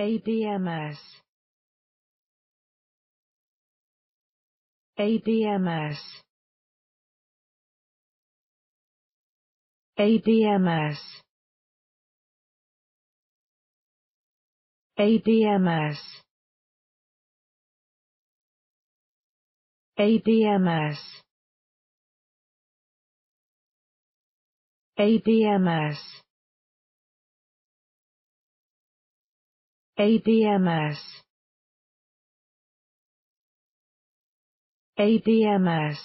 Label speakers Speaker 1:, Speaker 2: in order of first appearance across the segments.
Speaker 1: ABMS ABMS ABMS ABMS ABMS ABMS ABMS ABMS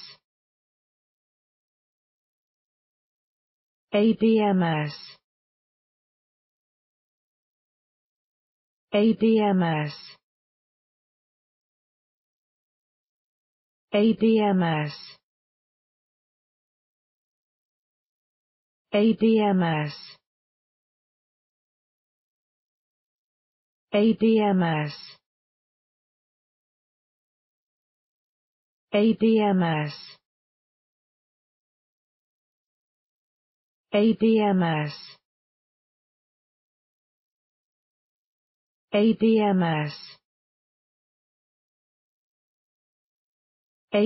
Speaker 1: ABMS ABMS ABMS ABMS ABMS ABMS ABMS ABMS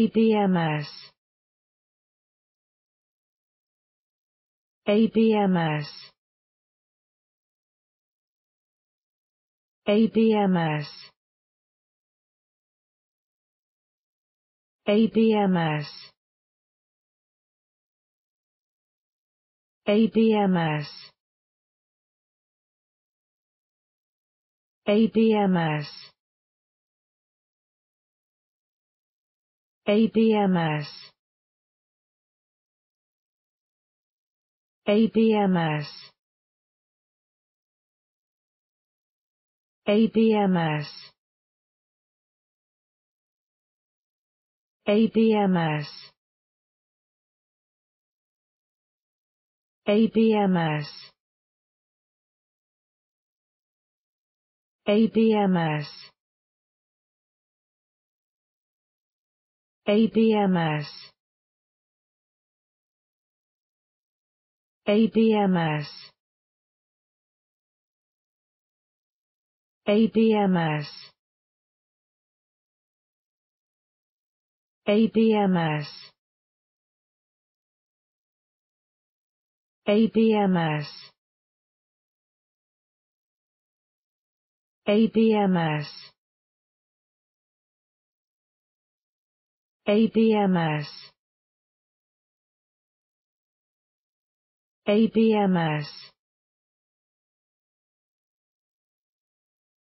Speaker 1: ABMS ABMS ABMS ABMS ABMS ABMS ABMS ABMS ABMS ABMS ABMS ABMS ABMS ABMS ABMS ABMS ABMS ABMS ABMS ABMS